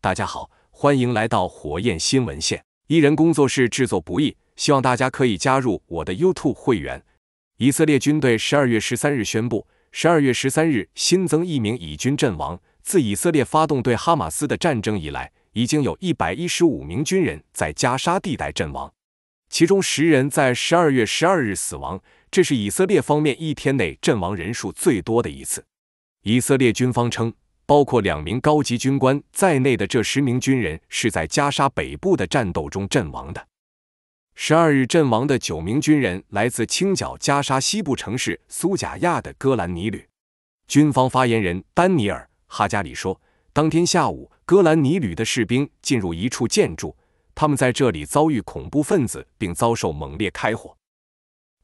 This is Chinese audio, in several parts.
大家好，欢迎来到火焰新闻线。一人工作室制作不易，希望大家可以加入我的 YouTube 会员。以色列军队十二月十三日宣布，十二月十三日新增一名以军阵亡。自以色列发动对哈马斯的战争以来，已经有115名军人在加沙地带阵亡，其中十人在十二月十二日死亡，这是以色列方面一天内阵亡人数最多的一次。以色列军方称。包括两名高级军官在内的这十名军人是在加沙北部的战斗中阵亡的。十二日阵亡的九名军人来自清剿加沙西部城市苏贾亚的戈兰尼旅。军方发言人丹尼尔·哈加里说：“当天下午，戈兰尼旅的士兵进入一处建筑，他们在这里遭遇恐怖分子，并遭受猛烈开火。”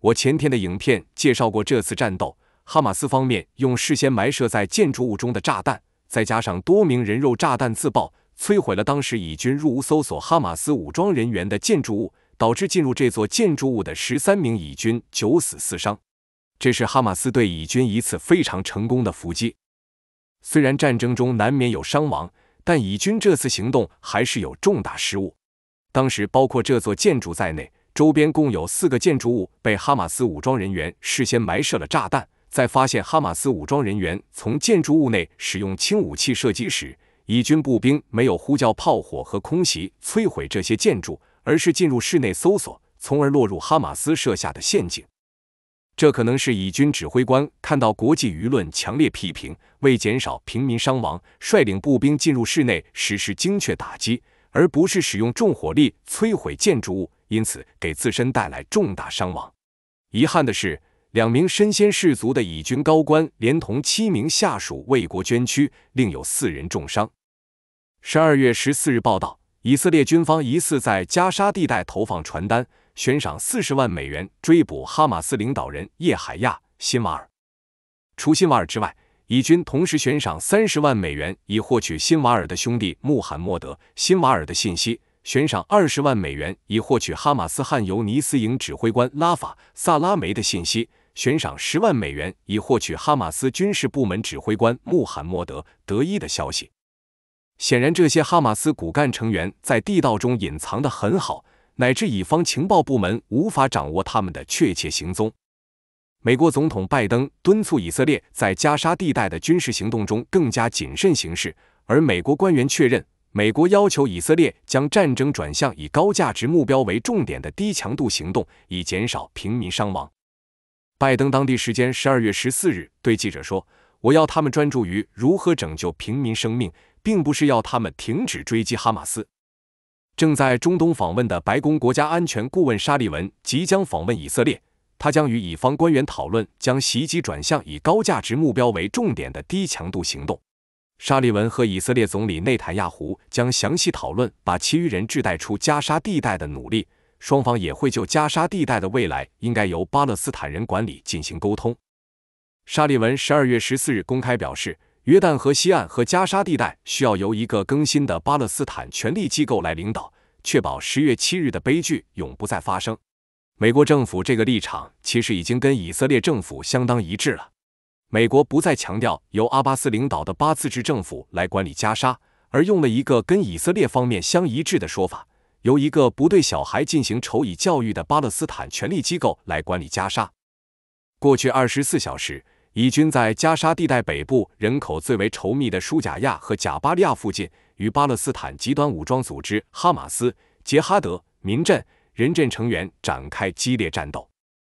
我前天的影片介绍过这次战斗。哈马斯方面用事先埋设在建筑物中的炸弹。再加上多名人肉炸弹自爆，摧毁了当时以军入屋搜索哈马斯武装人员的建筑物，导致进入这座建筑物的十三名以军九死四伤。这是哈马斯对以军一次非常成功的伏击。虽然战争中难免有伤亡，但以军这次行动还是有重大失误。当时包括这座建筑在内，周边共有四个建筑物被哈马斯武装人员事先埋设了炸弹。在发现哈马斯武装人员从建筑物内使用轻武器射击时，以军步兵没有呼叫炮火和空袭摧毁这些建筑，而是进入室内搜索，从而落入哈马斯设下的陷阱。这可能是以军指挥官看到国际舆论强烈批评，为减少平民伤亡，率领步兵进入室内实施精确打击，而不是使用重火力摧毁建筑物，因此给自身带来重大伤亡。遗憾的是。两名身先士卒的以军高官，连同七名下属为国捐躯，另有四人重伤。十二月十四日报道，以色列军方疑似在加沙地带投放传单，悬赏四十万美元追捕哈马斯领导人叶海亚·辛瓦尔。除辛瓦尔之外，以军同时悬赏三十万美元以获取辛瓦尔的兄弟穆罕默德·辛瓦尔的信息，悬赏二十万美元以获取哈马斯汉尤尼斯营指挥官拉法·萨拉梅的信息。悬赏十万美元以获取哈马斯军事部门指挥官穆罕默德·德伊的消息。显然，这些哈马斯骨干成员在地道中隐藏得很好，乃至乙方情报部门无法掌握他们的确切行踪。美国总统拜登敦促以色列在加沙地带的军事行动中更加谨慎行事，而美国官员确认，美国要求以色列将战争转向以高价值目标为重点的低强度行动，以减少平民伤亡。拜登当地时间十二月十四日对记者说：“我要他们专注于如何拯救平民生命，并不是要他们停止追击哈马斯。”正在中东访问的白宫国家安全顾问沙利文即将访问以色列，他将与以方官员讨论将袭击转向以高价值目标为重点的低强度行动。沙利文和以色列总理内塔尼亚胡将详细讨论把其余人质带出加沙地带的努力。双方也会就加沙地带的未来应该由巴勒斯坦人管理进行沟通。沙利文十二月十四日公开表示，约旦河西岸和加沙地带需要由一个更新的巴勒斯坦权力机构来领导，确保十月七日的悲剧永不再发生。美国政府这个立场其实已经跟以色列政府相当一致了。美国不再强调由阿巴斯领导的巴自治政府来管理加沙，而用了一个跟以色列方面相一致的说法。由一个不对小孩进行仇以教育的巴勒斯坦权力机构来管理加沙。过去二十四小时，以军在加沙地带北部人口最为稠密的舒贾亚和贾巴利亚附近，与巴勒斯坦极端武装组织哈马斯、杰哈德、民阵、人阵成员展开激烈战斗。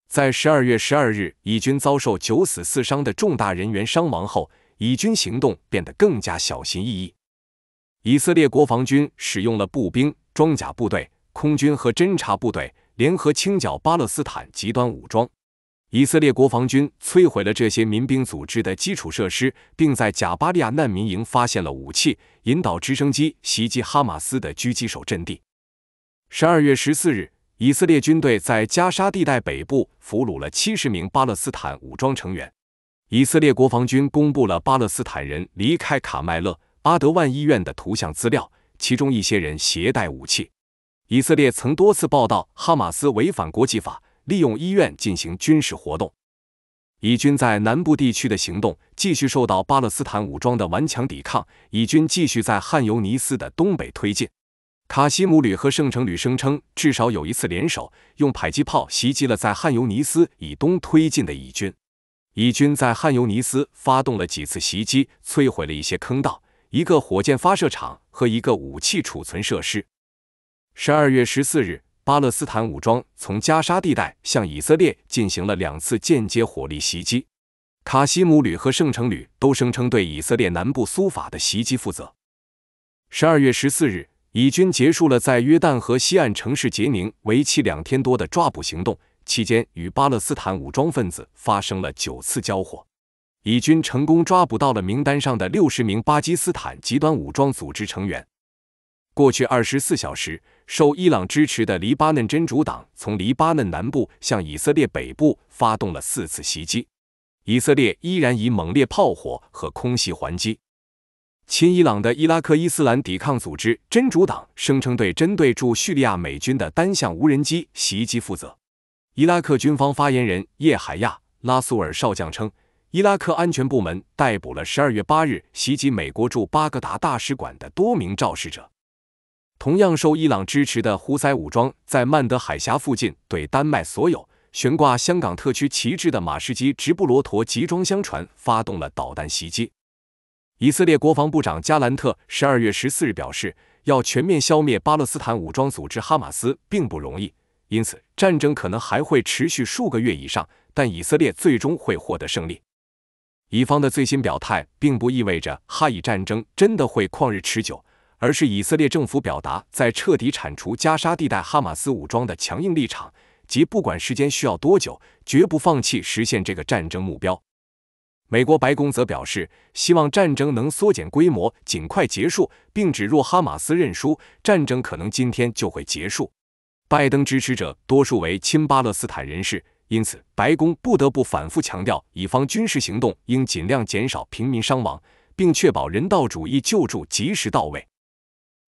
在十二月十二日，以军遭受九死四伤的重大人员伤亡后，以军行动变得更加小心翼翼。以色列国防军使用了步兵、装甲部队、空军和侦察部队联合清剿巴勒斯坦极端武装。以色列国防军摧毁了这些民兵组织的基础设施，并在贾巴利亚难民营发现了武器。引导直升机袭击哈马斯的狙击手阵地。十二月十四日，以色列军队在加沙地带北部俘虏了七十名巴勒斯坦武装成员。以色列国防军公布了巴勒斯坦人离开卡麦勒。阿德万医院的图像资料，其中一些人携带武器。以色列曾多次报道哈马斯违反国际法，利用医院进行军事活动。以军在南部地区的行动继续受到巴勒斯坦武装的顽强抵抗。以军继续在汉尤尼斯的东北推进。卡西姆旅和圣城旅声称，至少有一次联手用迫击炮袭击了在汉尤尼斯以东推进的以军。以军在汉尤尼斯发动了几次袭击，摧毁了一些坑道。一个火箭发射场和一个武器储存设施。十二月十四日，巴勒斯坦武装从加沙地带向以色列进行了两次间接火力袭击，卡西姆旅和圣城旅都声称对以色列南部苏法的袭击负责。十二月十四日，以军结束了在约旦河西岸城市杰宁为期两天多的抓捕行动，期间与巴勒斯坦武装分子发生了九次交火。以军成功抓捕到了名单上的六十名巴基斯坦极端武装组织成员。过去二十四小时，受伊朗支持的黎巴嫩真主党从黎巴嫩南部向以色列北部发动了四次袭击，以色列依然以猛烈炮火和空袭还击。亲伊朗的伊拉克伊斯兰抵抗组织真主党声称对针对驻叙利亚美军的单向无人机袭击负责。伊拉克军方发言人叶海亚·拉苏尔少将称。伊拉克安全部门逮捕了十二月八日袭击美国驻巴格达大使馆的多名肇事者。同样受伊朗支持的胡塞武装在曼德海峡附近对丹麦所有悬挂香港特区旗帜的马士基直布罗陀集装箱船发动了导弹袭击。以色列国防部长加兰特十二月十四日表示，要全面消灭巴勒斯坦武装组织哈马斯并不容易，因此战争可能还会持续数个月以上，但以色列最终会获得胜利。以方的最新表态，并不意味着哈以战争真的会旷日持久，而是以色列政府表达在彻底铲除加沙地带哈马斯武装的强硬立场，即不管时间需要多久，绝不放弃实现这个战争目标。美国白宫则表示，希望战争能缩减规模，尽快结束，并指若哈马斯认输，战争可能今天就会结束。拜登支持者多数为亲巴勒斯坦人士。因此，白宫不得不反复强调，以方军事行动应尽量减少平民伤亡，并确保人道主义救助及时到位。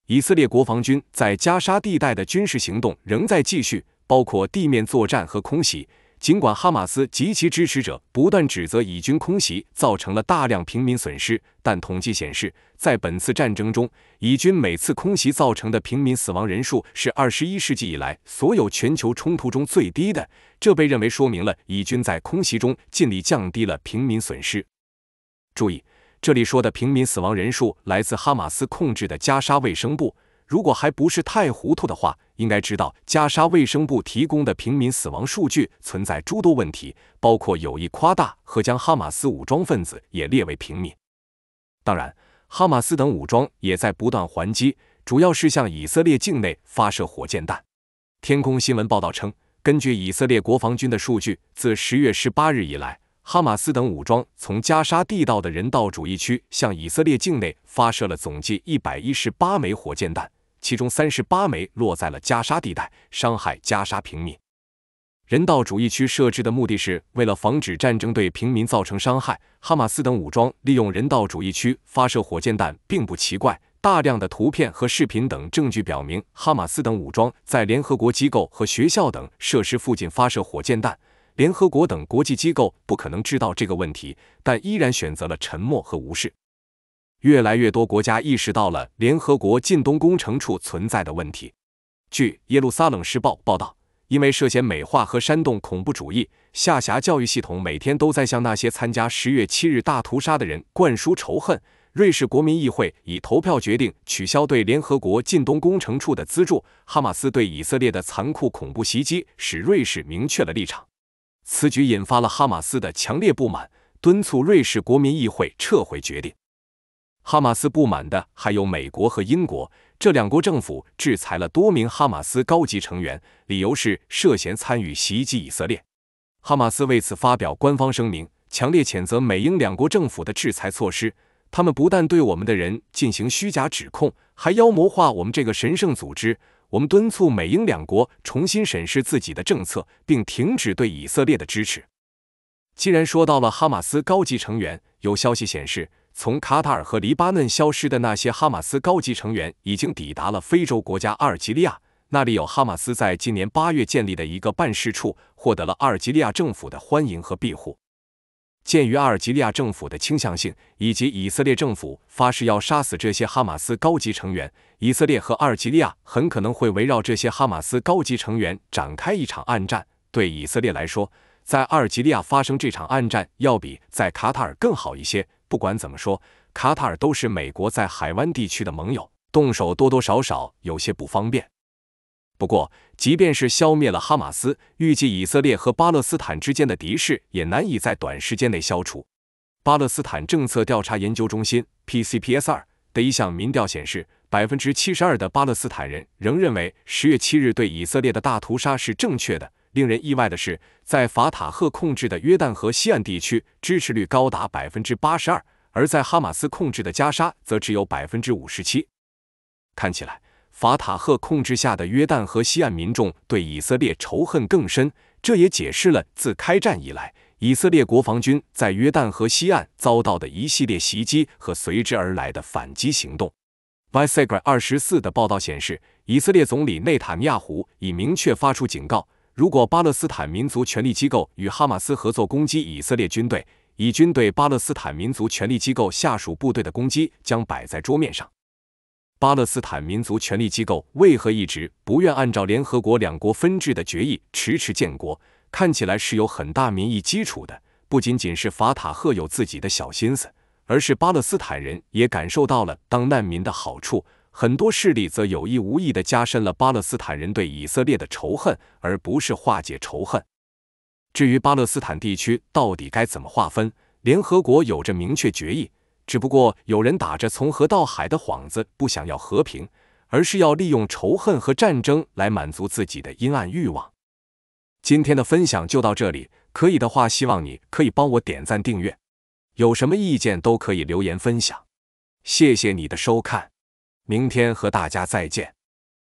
以色列国防军在加沙地带的军事行动仍在继续，包括地面作战和空袭。尽管哈马斯及其支持者不断指责以军空袭造成了大量平民损失，但统计显示，在本次战争中，以军每次空袭造成的平民死亡人数是二十一世纪以来所有全球冲突中最低的。这被认为说明了以军在空袭中尽力降低了平民损失。注意，这里说的平民死亡人数来自哈马斯控制的加沙卫生部。如果还不是太糊涂的话。应该知道，加沙卫生部提供的平民死亡数据存在诸多问题，包括有意夸大和将哈马斯武装分子也列为平民。当然，哈马斯等武装也在不断还击，主要是向以色列境内发射火箭弹。天空新闻报道称，根据以色列国防军的数据，自十月十八日以来，哈马斯等武装从加沙地道的人道主义区向以色列境内发射了总计一百一十八枚火箭弹。其中三十八枚落在了加沙地带，伤害加沙平民。人道主义区设置的目的是为了防止战争对平民造成伤害。哈马斯等武装利用人道主义区发射火箭弹，并不奇怪。大量的图片和视频等证据表明，哈马斯等武装在联合国机构和学校等设施附近发射火箭弹。联合国等国际机构不可能知道这个问题，但依然选择了沉默和无视。越来越多国家意识到了联合国近东工程处存在的问题。据《耶路撒冷时报》报道，因为涉嫌美化和煽动恐怖主义，下辖教育系统每天都在向那些参加十月七日大屠杀的人灌输仇恨。瑞士国民议会已投票决定取消对联合国近东工程处的资助。哈马斯对以色列的残酷恐怖袭击使瑞士明确了立场，此举引发了哈马斯的强烈不满，敦促瑞士国民议会撤回决定。哈马斯不满的还有美国和英国，这两国政府制裁了多名哈马斯高级成员，理由是涉嫌参与袭击以色列。哈马斯为此发表官方声明，强烈谴责美英两国政府的制裁措施，他们不但对我们的人进行虚假指控，还妖魔化我们这个神圣组织。我们敦促美英两国重新审视自己的政策，并停止对以色列的支持。既然说到了哈马斯高级成员，有消息显示。从卡塔尔和黎巴嫩消失的那些哈马斯高级成员已经抵达了非洲国家阿尔及利亚，那里有哈马斯在今年八月建立的一个办事处，获得了阿尔及利亚政府的欢迎和庇护。鉴于阿尔及利亚政府的倾向性，以及以色列政府发誓要杀死这些哈马斯高级成员，以色列和阿尔及利亚很可能会围绕这些哈马斯高级成员展开一场暗战。对以色列来说，在阿尔及利亚发生这场暗战要比在卡塔尔更好一些。不管怎么说，卡塔尔都是美国在海湾地区的盟友，动手多多少少有些不方便。不过，即便是消灭了哈马斯，预计以色列和巴勒斯坦之间的敌视也难以在短时间内消除。巴勒斯坦政策调查研究中心 p c p s 二）的一项民调显示，百分之七十二的巴勒斯坦人仍认为十月七日对以色列的大屠杀是正确的。令人意外的是，在法塔赫控制的约旦河西岸地区，支持率高达百分之八十二；而在哈马斯控制的加沙，则只有百分之五十七。看起来，法塔赫控制下的约旦河西岸民众对以色列仇恨更深，这也解释了自开战以来，以色列国防军在约旦河西岸遭到的一系列袭击和随之而来的反击行动。v Ynet 二十四的报道显示，以色列总理内塔尼亚胡已明确发出警告。如果巴勒斯坦民族权力机构与哈马斯合作攻击以色列军队，以军对巴勒斯坦民族权力机构下属部队的攻击将摆在桌面上。巴勒斯坦民族权力机构为何一直不愿按照联合国两国分治的决议迟迟建国？看起来是有很大民意基础的，不仅仅是法塔赫有自己的小心思，而是巴勒斯坦人也感受到了当难民的好处。很多势力则有意无意地加深了巴勒斯坦人对以色列的仇恨，而不是化解仇恨。至于巴勒斯坦地区到底该怎么划分，联合国有着明确决议，只不过有人打着从河到海的幌子，不想要和平，而是要利用仇恨和战争来满足自己的阴暗欲望。今天的分享就到这里，可以的话，希望你可以帮我点赞订阅，有什么意见都可以留言分享。谢谢你的收看。明天和大家再见。